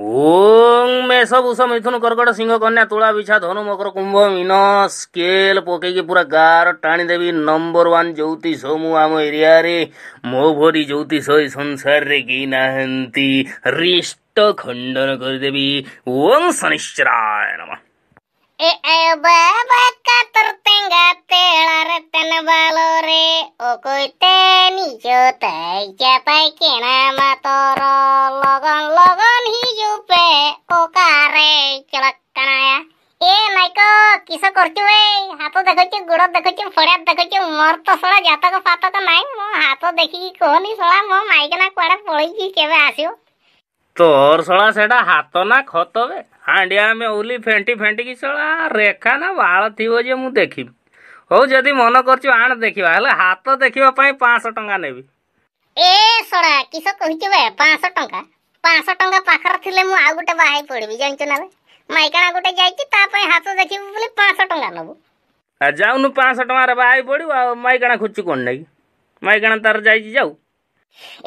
ଓଂ ମେଷ ମିଥୁନ କର୍କଟ ସିଂହ କନ୍ୟା ତୁଳା ବିଛା ଧନୁ ମକର କୁମ୍ଭ ମିନ ସ୍କେଲ ପକେଇକି ପୁରା ଗାର ଟାଣି ଦେବି ନମ୍ବର ୱାନ୍ ଜ୍ୟୋତିଷ ମୁଁ ଆମ ଏରିଆରେ ମୋ ଭରି ଜ୍ୟୋତିଷ ଏ ସଂସାରରେ କେହି ନାହାନ୍ତି ରିଷ୍ଟ ଖଣ୍ଡନ କରିଦେବି ଓଂ ଶନିଶ୍ରାୟ ନମଃ Eh Ibaraka tertinggal telar tena balore Ukui teni jute Jepai kina matoro Logon logon hijupe Ukare Cilak kana ya Eh naiko kisah kurcu wey Hato deko cu guro deko cu Furiat deko cu Morto sula jatoh ke fato ke naik Mau hato deki kuni sula Mau maikin aku ada polisi cewek asyuk तोर सड़ा सेटा हाथ ना खत बे हांडिया में उली Fenty Fenty की सड़ा रेखा ना बाल थीबो जे मु देखी ହଉ ଯଦି ମନ କରୁଛୁ ଆଣ ଦେଖିବା ହେଲେ ହାତ ଦେଖିବା ପାଇଁ ପାଞ୍ଚଶହ ଟଙ୍କା ନେବି ଏ ସଳା କିସ କହିଛୁ ବେ ପାଞ୍ଚଶହ ଟଙ୍କା ପାଞ୍ଚଶହ ଟଙ୍କା ପାଖରେ ଥିଲେ ମୁଁ ଆଉ ଗୋଟେ ବାହାଇ ପଡ଼ିବି ଜାଣିଛୁ ନା ବେ ମାଇକାଣା ଗୋଟେ ଯାଇଛି ତା ପାଇଁ ହାତ ଦେଖିବୁ ବୋଲି ପାଞ୍ଚଶହ ଟଙ୍କା ନେବୁ ଯାଉନୁ ପାଞ୍ଚଶହ ଟଙ୍କାରେ ବାହାଇ ପଡ଼ିବୁ ଆଉ ମାଇକାଣା ଖୋଜୁଛୁ କ'ଣ ନାକି ମାଇକାଣା ତାର ଯାଇଛି ଯାଉ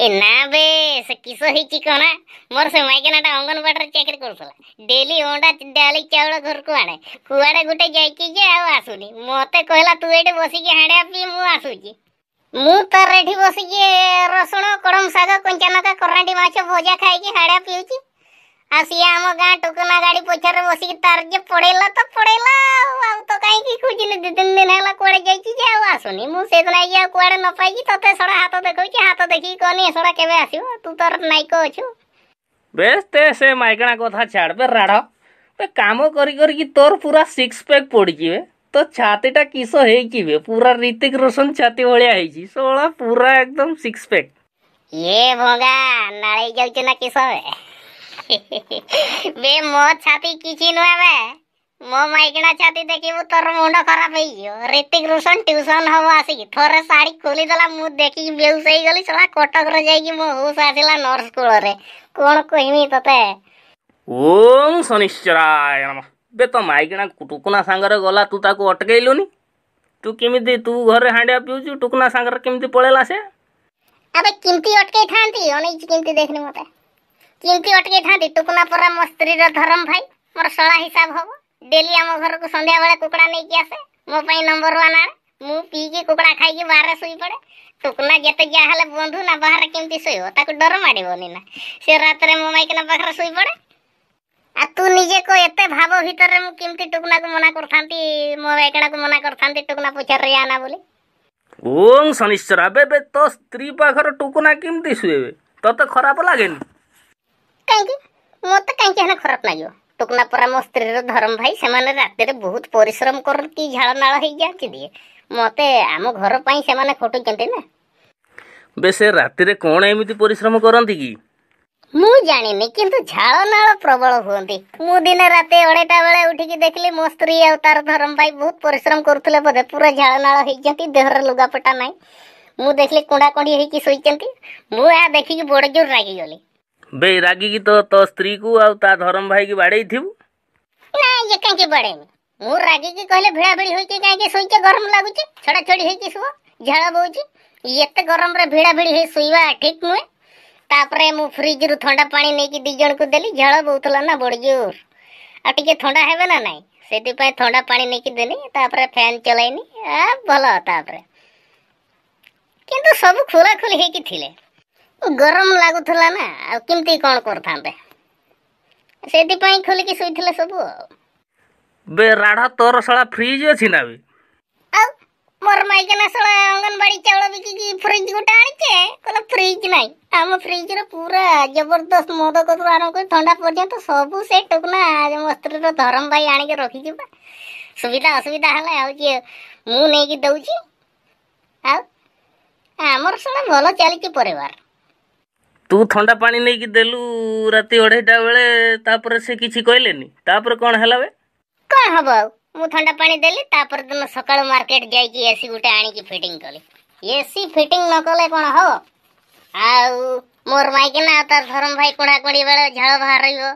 এ না বে সে কিস হইছি কোনা মোর সে মাইকেনাটা অঙ্গনবাড়ির চাকরি করছলা ডেলি অন্ডা ডালি চাউল ঘরকু আনে কুয়াড়ে গোটে যাইছি যে আও আসুনি মতে কহিলা তু এটি বসিকি হাঁড়িয়া পি মু আসুছি ମୁଁ ତୋର ଏଠି ବସିକି ରସୁଣ କଡ଼ମ ଶାଗ କଞ୍ଚା ଲଙ୍କା କରାଣ୍ଡି ମାଛ ଭଜା ଖାଇକି ହାଡ଼ିଆ ପିଉଛି ଆଉ ସିଏ ଆମ ଗାଁ ଟୋକନା ଗାଡ଼ି ପଛରେ ବସିକି ତାର ଯେ ପଡ଼େଇଲା ତ ପଡ଼େଇଲା ଆଉ ଦି ତିନି ଦିନ ହେଲା କୁଆଡ଼େ ଯାଇଛି ଯେ ଆଉ ଆସୁନି ମୁଁ ସେଦିନ ସେଇଦିନ ଆଉ କୁଆଡ଼େ ନ ପାଇକି ତତେ ସଡ଼ା ହାତ ଦେଖଉଛି ହାତ ଦେଖିକି କହନି ସଡ଼ା କେବେ ଆସିବ ତୁ ତୋର ନାଇକ ଅଛୁ ବେଶ ତେ ସେ ମାଇକଣା କଥା ଛାଡ଼ ବେ ରାଢ଼ ବେ କାମ କରି କରିକି ତୋର ପୁରା ସିକ୍ସ ପ୍ୟାକ୍ ପଡ଼ିଛି ତୋ ଛାତିଟା କିସ ହେଇଛି ବେ ପୁରା ରିତିକ ରୋଶନ ଛାତି ଭଳିଆ ହେଇଛି ସୋଳା ପୁରା ଏକଦମ ସିକ୍ସ ପ୍ୟାକ୍ ଏ ଭଙ୍ଗା ନାଳେଇ ଯାଉଛୁ ନା କିସ ବେ ମୋ ଛାତି କିଛି ନୁହେଁ ବେ ମୋ ମାଇକିଣା ଛାତି ଦେଖିବୁ ତୋର ମୁଣ୍ଡ ଖରାପ ହେଇଯିବ ରିତିକ ରୋଶନ ଟ୍ୟୁସନ ହବ ଆସିକି ଥରେ ଶାଢ଼ୀ ଖୋଲିଦେଲା ମୁଁ ଦେଖିକି ବେଉସ ହେଇଗଲି ଶଳା କଟକରେ ଯାଇକି ମୋ ହୁସ ଆସିଲା ନର୍ସ କୂଳରେ କ'ଣ କହିବି ତତେ ଓମ୍ ଶନିଶ୍ଚରାୟ ନମ ବେ ତ ମାଇକିଣା ଟୁକୁନା ସାଙ୍ଗରେ ଗଲା ତୁ ତାକୁ ଅଟକେଇଲୁନି ତୁ କେମିତି ତୁ ଘରେ ହାଣ୍ଡିଆ ପିଉଛୁ ଟୁକୁନା ସାଙ୍ଗରେ କେମିତି ପଳେଇଲା ସେ ଆବେ କେମିତି ଅଟକେଇଥାନ୍ତି ଅନେଇଛି କେମିତି ଦେଖିନି ମୋତେ କେମିତି ଅଟକେଇଥାନ୍ତି ଟୁକୁନା ପରା ମୋ ସ୍ତ୍ରୀର ଧରମ ଭାଇ ମୋର ଶଳା ହିସାବ ହବ ଡେଲି ଆମ ଘରକୁ ସନ୍ଧ୍ୟାବେଳେ କୁକୁଡ଼ା ନେଇକି ଆସେ ମୋ ପାଇଁ ନମ୍ବର ୱାନ୍ ଆଣେ ମୁଁ ପିଇକି କୁକୁଡ଼ା ଖାଇକି ବାହାରେ ଶୋଇପଡ଼େ ଟୁକୁନା ଯେତେ ଯାହା ହେଲେ ବନ୍ଧୁ ନା ବାହାରେ କେମିତି ଶୋଇବ ତାକୁ ଡର ମାଡ଼ିବନି ନା ସେ ରାତିରେ ମୋ ମାଇକିନା ପାଖରେ ଶୋଇପଡ଼େ ଆଉ ତୁ ନିଜେ କହ ଏତେ ଭାବ ଭିତରେ ମୁଁ କେମିତି ଟୁକୁନାକୁ ମନା କରିଥାନ୍ତି ମୋ ମାଇକିଣାକୁ ମନା କରିଥାନ୍ତି ଟୁକୁନା ପଚାରିଆ ନା ବୋଲି ଓଂ ଶନିଶ୍ଚର ଆବେ ଏବେ ତୋ ସ୍ତ୍ରୀ ପାଖରେ ଟୁକୁନା କେମିତି ଶୁଏବେ ତତେ ଖରାପ ଲାଗେନି କାହିଁକି ମୋତେ କାହିଁକି ହେଲେ ଖରାପ ଲାଗିବ ଟୋକନା ପରା ସ୍ତ୍ରୀର ଧରମ ଭାଇ ସେମାନେ ରାତିରେ ବହୁତ ପରିଶ୍ରମ କରନ୍ତି ଝାଳ ନାଳ ହେଇଯାନ୍ତି ଦିଏ ମୋତେ ଆମ ଘର ପାଇଁ ସେମାନେ ଖଟୁଛନ୍ତି ନା ବେଶ ରାତିରେ କ'ଣ ଏମିତି ପରିଶ୍ରମ କରନ୍ତି କି ମୁଁ ଜାଣିନି କିନ୍ତୁ ଝାଳ ନାଳ ପ୍ରବଳ ହୁଅନ୍ତି ମୁଁ ଦିନେ ରାତି ଅଢ଼େଇଟା ବେଳେ ଉଠିକି ଦେଖିଲି ମୋ ସ୍ତ୍ରୀ ଆଉ ତାର ଧରମ ଭାଇ ବହୁତ ପରିଶ୍ରମ କରୁଥିଲେ ବୋଧେ ପୁରା ଝାଳ ନାଳ ହେଇଛନ୍ତି ଦେହରେ ଲୁଗାପଟା ନାହିଁ ମୁଁ ଦେଖିଲି କୁଣ୍ଡା କୁଣ୍ଡି ହେଇକି ଶୋଇଛନ୍ତି ମୁଁ ଏହା ଦେଖିକି ବଡ଼ ଜୋର ରାଗିଗଲି बे रागी की तो तो स्त्री को आ ता धर्म भाई की बाड़े थी ना ये कहीं के बड़े मु रागी की कहले भेड़ा भेड़ी होई के कहीं के सोई के गरम लागु छे छड़ा छड़ी है कि सो झाड़ा बहु छे ये तो गरम रे भेड़ा भेड़ी है सोईवा ठीक नुए तापरे मु फ्रिज रु ठंडा पानी लेके दी जण को देली झाड़ा बहुतला ना बड़ जोर आ ठीक ठंडा हेबे ना नहीं सेति पे ठंडा पानी लेके देली तापरे फैन चलाईनी आ भलो तापरे किंतु सब खुला खुली है कि थिले ଗରମ ଲାଗୁଥିଲା ନା ଆଉ କେମିତି କ'ଣ କରିଥାନ୍ତେ ସେଥିପାଇଁ ଖୋଲିକି ଶୋଇଥିଲେ ସବୁ ଆଉ ବେ ରାଢା ତୋର ଶଳା ଫ୍ରିଜ୍ ଅଛି ନା ବେ ଆଉ ମୋର ମାଇକିନା ଶଳା ଅଙ୍ଗନବାଡ଼ି ଚାଉଳ ବିକିକି ଫ୍ରିଜ୍ ଗୋଟେ ଆଣିଛେ କହିଲା ଫ୍ରିଜ୍ ନାହିଁ ଆମ ଫ୍ରିଜ୍ର ପୁରା ଜବରଦସ୍ତ ମଦ କତରୁ ଆରମ୍ଭ କରି ଥଣ୍ଡା ପର୍ଯ୍ୟନ୍ତ ସବୁ ସେ ଟୁକୁନା ମସ୍ତ୍ରୀର ଧରମ ଭାଇ ଆଣିକି ରଖିଯିବା ସୁବିଧା ଅସୁବିଧା ହେଲେ ହେଉଛି ମୁଁ ନେଇକି ଦେଉଛି ଆଉ ଆମର ଶଳା ଭଲ ଚାଲିଛି ପରିବାର तू थंडा पानी नहीं कि देलु राती ओढ़ेटा बेले से किछि कहलेनी तापर कोन हलावे कोन हबो थंडा पानी देली दिन सकल मार्केट जाई कि एसी गुटे एसी फिटिंग न करले कोन हो आउ मोर माइके भाई कोणा कोणी बेले झळ भारिबो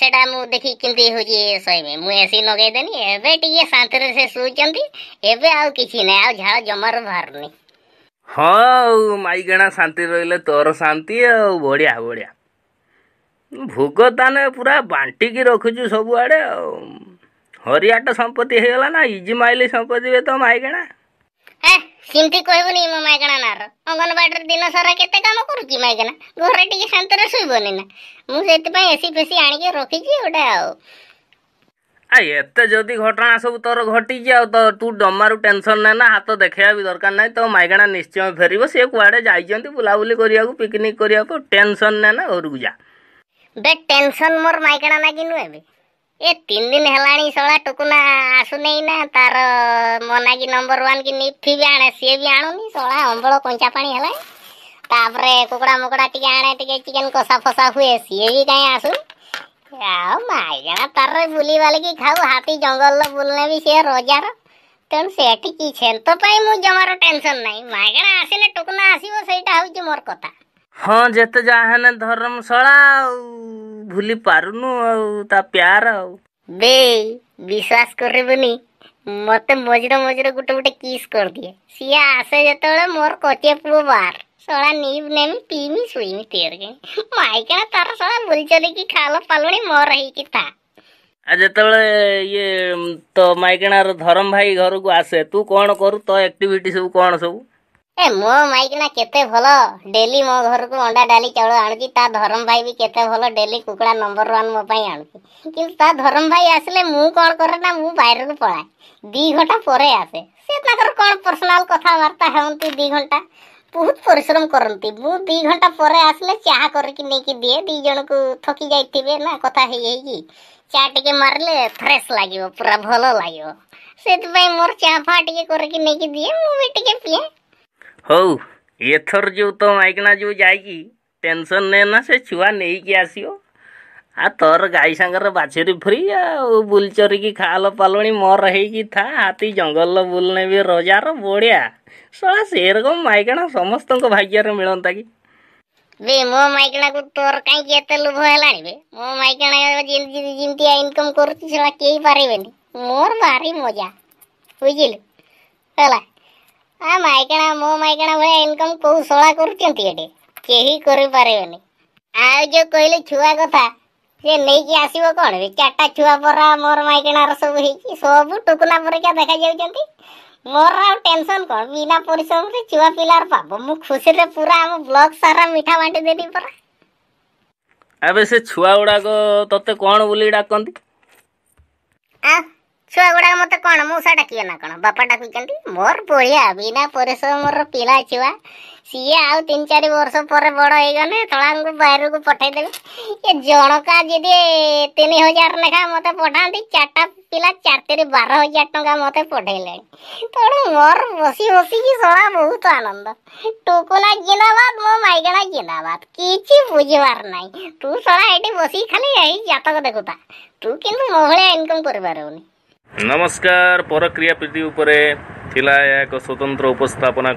सेटा मु हो जे सोइबे एसी लगाई देनी एबे टिके शांत रे से सुचंती एबे आउ किछि नै आउ झळ जमर ହଉ ମାଇଗଣା ଶାନ୍ତି ରହିଲେ ତୋର ଶାନ୍ତି ଆଉ ବଢ଼ିଆ ବଢ଼ିଆ ଭୋଗ ତାହେଲେ ପୁରା ବାଣ୍ଟିକି ରଖୁଛୁ ସବୁଆଡ଼େ ଆଉ ହରିଆଟ ସମ୍ପତ୍ତି ହେଇଗଲା ନା ଇଜି ମାଇଲି ସମ୍ପତ୍ତି ବି ତ ମାଇଗଣା ସେମିତି କହିବୁନି ମୋ ମାଇଗଣା ନାର ଅଙ୍ଗନବାଡ଼ିରେ ଦିନ ସାରା କେତେ କାମ କରୁଛି ମାଇଗଣା ଘରେ ଟିକେ ଶାନ୍ତିରେ ଶୋଇବନି ନା ମୁଁ ସେଥିପାଇଁ ଏସି ଫେସି ଆଣିକି ରଖିଛି ଗୋଟେ ଆଉ आते जो घटना सब तोर घटी आ तो तू डमारू टेनसन ना ना हाथ देखा भी दरकार ना तो मैगणा निश्चय फेर सी कड़े जा बुलाबूली करने को पिकनिक करने टेनसन ना ना घर को जा टेनसन मोर मैगणा लगे नु ए तीन दिन है शा टुकुना आसुनाई ना तार मना नंबर वन कि निफ्टी भी आने सी भी आणुनि शा अंबल कंचापाणी है कुकड़ा मुकड़ा टी आने टे चिकेन कसा फसा हुए सी भी कहीं आसुनी ମାଇଜଣ ତାର ବୁଲିବାଲିକି ଖାଉ ହାତୀ ଜଙ୍ଗଲର ବୁଲିଲେ ବି ସେ ରଜାର ତେଣୁ ସେଠି କି ସେନ୍ତ ପାଇଁ ମୁଁ ଜମାର ଟେନସନ୍ ନାହିଁ ମାଗଣା ଆସିଲେ ଟୁକୁନା ଆସିବ ସେଇଟା ହେଉଛି ମୋର କଥା ହଁ ଯେତେ ଯାହା ହେଲେ ଧର୍ମଶାଳା ଆଉ ଭୁଲି ପାରୁନୁ ଆଉ ତା ପ୍ୟାର ଆଉ ବେ ବିଶ୍ୱାସ କରିବୁନି ମୋତେ ମଝିରେ ମଝିରେ ଗୋଟେ ଗୋଟେ କିସ୍ କରିଦିଏ ସିଏ ଆସେ ଯେତେବେଳେ ମୋର କଚିଆ ପୁଅ ବାର ಸೊಳ ನೀವ್ ನೆಮ್ಮಿ ಪೀಮಿ ಸುಯಿಮಿ ತೀರ್ಗೆ ಮಾಯ್ಕನ ತರ ಸೊಳ ಬುಲ್ಚಲಿಕ್ಕಿ ಕಾಲ ಪಲ್ವಣಿ ಮೋರ ಹೈಕಿತ್ತ ଯେତେବେଳେ ଇଏ ତ ମାଇକିଣାର ଧରମ ଭାଇ ଘରକୁ ଆସେ ତୁ କ'ଣ କରୁ ତୋ ଆକ୍ଟିଭିଟି ସବୁ କ'ଣ ସବୁ ଏ ମୋ ମାଇକିନା କେତେ ଭଲ ଡେଲି ମୋ ଘରକୁ ଅଣ୍ଡା ଡାଲି ଚାଉଳ ଆଣୁଛି ତା ଧରମ ଭାଇ ବି କେତେ ଭଲ ଡେଲି କୁକୁଡ଼ା ନମ୍ବର ୱାନ୍ ମୋ ପାଇଁ ଆଣୁଛି କିନ୍ତୁ ତା ଧରମ ଭାଇ ଆସିଲେ ମୁଁ କ'ଣ କରେ ନା ମୁଁ ବାହାରକୁ ପଳାଏ ଦୁଇ ଘଣ୍ଟା ପରେ ଆସେ ସେ ତାଙ୍କର କ'ଣ ପର୍ସନାଲ୍ କଥାବାର୍ତ୍ତା ହୁଅନ୍ତି ଦୁଇ ଘଣ୍ଟା ବହୁତ ପରିଶ୍ରମ କରନ୍ତି ମୁଁ ଦୁଇ ଘଣ୍ଟା ପରେ ଆସିଲେ ଚାହା କରିକି ନେଇକି ଦିଏ ଦୁଇ ଜଣକୁ ଥକି ଯାଇଥିବେ ନା କଥା ହେଇ ହେଇକି ଚା ଟିକେ ମାରିଲେ ଫ୍ରେଶ୍ ଲାଗିବ ପୁରା ଭଲ ଲାଗିବ ସେଥିପାଇଁ ମୋର ଚା ଫା ଟିକେ କରିକି ନେଇକି ଦିଏ ମୁଁ ବି ଟିକେ ପିଏ ହଉ ଏଥର ଯେଉଁ ତ ମାଇକିନା ଯେଉଁ ଯାଇଛି ଟେନସନ୍ ନେନା ସେ ଛୁଆ ନେଇକି ଆସିବ आ तोर गाई सागर बाछुरी फ्री आउ बुल चोरिकी खाल पालणी मोर ହେଇକି ଥା ହାତୀ ଜଙ୍ଗଲ ବୁଲନେ ବି ରୋଜାର ବଢ଼ିଆ ଶଳା ସେରକମ ମାଇକଣା ସମସ୍ତଙ୍କ ଭାଗ୍ୟରେ ମିଳନ୍ତା କି ବେ ମୋ ମାଇକଣାକୁ ତୋର କାହିଁକି ଏତେ ଲୋଭ ହେଲାଣି ବେ ମୋ ମାଇକଣା ଯେମିତି ଇନକମ୍ କରୁଛି ଶଳା କେହି ପାରିବେନି ମୋର ଭାରି ମଜା ବୁଝିଲୁ ହେଲା ଆ ମାଇକଣା ମୋ ମାଇକଣା ଭଳିଆ ଇନକମ୍ କେଉଁ ଶଳା କରୁଛନ୍ତି ଏଠି କେହି କରିପାରିବେନି ଆଉ ଯେଉଁ କହିଲେ ଛୁଆ କଥା ସେ ନେଇକି ଆସିବ କ'ଣ ଚାରିଟା ଛୁଆ ପରା ମୋର ମାଇକିଣାର ସବୁ ହେଇଛି ସବୁ ଟୁକୁନା ପରିକା ଦେଖାଯାଉଛନ୍ତି ମୋର ଆଉ ଟେନସନ୍ କ'ଣ ବିନା ପରିଶ୍ରମରେ ଛୁଆ ପିଲାର ପାବ ମୁଁ ଖୁସିରେ ପୁରା ଆମ ବ୍ଲକ୍ ସାରା ମିଠା ବାଣ୍ଟି ଦେବି ପରା ଏବେ ସେ ଛୁଆ ଗୁଡ଼ାକ ତତେ କ'ଣ ବୋଲି ଡାକନ୍ତି ଆ ଛୁଆ ଗୁଡାକ ମତେ କଣ ମୂଷା ଡାକିବେ ନା କଣ ବାପା ଡାକୁଛନ୍ତି ମୋର ବଢିଆ ବିନା ପରିଶ୍ରମର ପିଲା ଛୁଆ ସିଏ ଆଉ ତିନି ଚାରି ବର୍ଷ ପରେ ବଡ ହେଇଗଲେ ତଳାଙ୍କୁ ବାହାରକୁ ପଠାଇଦେବେ ଏ ଜଣକା ଯଦି ତିନି ହଜାର ଲେଖା ମତେ ପଠାନ୍ତି ଚାରିଟା ପିଲା ଚାରିଟାରେ ବାର ହଜାର ଟଙ୍କା ମତେ ପଠେଇଲେଣି ତେଣୁ ମୋର ବସି ବସିକି ସଳା ବହୁତ ଆନନ୍ଦ ଟୁକୁନା ଜିନ୍ଦାବାଦ ମୋ ମାଇଗଣା ଜିନ୍ଦାବାଦ କିଛି ବୁଝିବାର ନାହିଁ ତୁ ସଳା ଏଠି ବସିକି ଖାଲି ଏଇ ଜାତକ ଦେଖୁଥା ତୁ କିନ୍ତୁ ମୋ ଭଳିଆ ଇନକମ୍ କରିପାରିବୁନି ନମସ୍କାର ପରକ୍ରିୟା ପ୍ରୀତି ଉପରେ ଥିଲା ଏହା ଏକ ସ୍ୱତନ୍ତ୍ର ଉପସ୍ଥାପନା